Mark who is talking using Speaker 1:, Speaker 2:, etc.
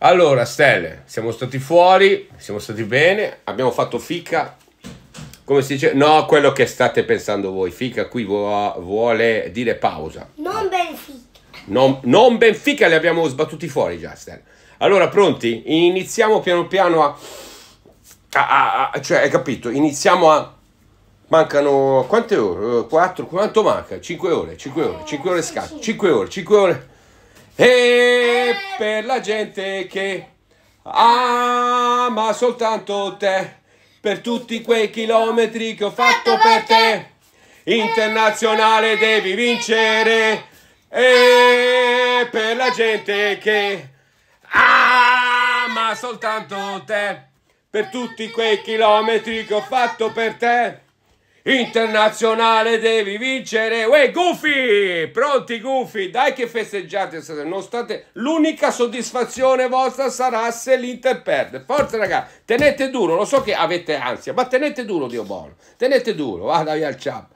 Speaker 1: Allora, Stelle, siamo stati fuori, siamo stati bene, abbiamo fatto fica. Come si dice? No, quello che state pensando voi. Fica qui vuole dire pausa.
Speaker 2: Non Benfica.
Speaker 1: Non, non Benfica, li abbiamo sbattuti fuori già, Stelle. Allora, pronti? Iniziamo piano piano a... a, a cioè, hai capito? Iniziamo a... Mancano quante ore? 4? Eh, quanto manca? 5 ore, 5 ore, 5 eh, ore scatto, 5 ore, 5 ore. E per la gente che ama soltanto te, per tutti quei chilometri che ho fatto per te. Internazionale devi vincere e per la gente che ama soltanto te, per tutti quei chilometri che ho fatto per te. Internazionale devi vincere! Uè, Gufi! Pronti, Gufi? Dai che festeggiate stasera, nonostante l'unica soddisfazione vostra sarà se l'Inter perde. Forza, ragazzi, tenete duro, lo so che avete ansia, ma tenete duro, Dio buono. Tenete duro, vada via al ciao.